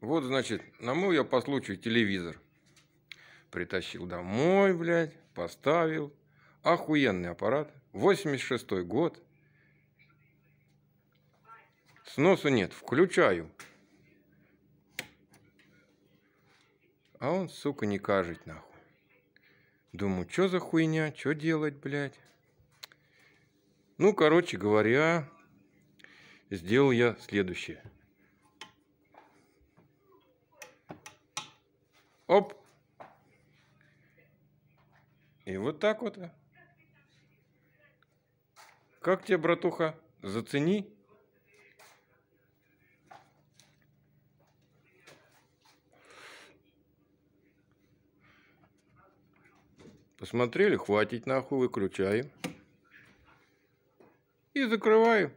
Вот, значит, намыл я по случаю телевизор. Притащил домой, блядь, поставил. Охуенный аппарат. 86-й год. Сносу нет. Включаю. А он, сука, не кажет, нахуй. Думаю, что за хуйня, что делать, блядь. Ну, короче говоря, сделал я следующее. Оп. И вот так вот. Как тебе, братуха? Зацени. Посмотрели, хватит нахуй, выключаю И закрываю.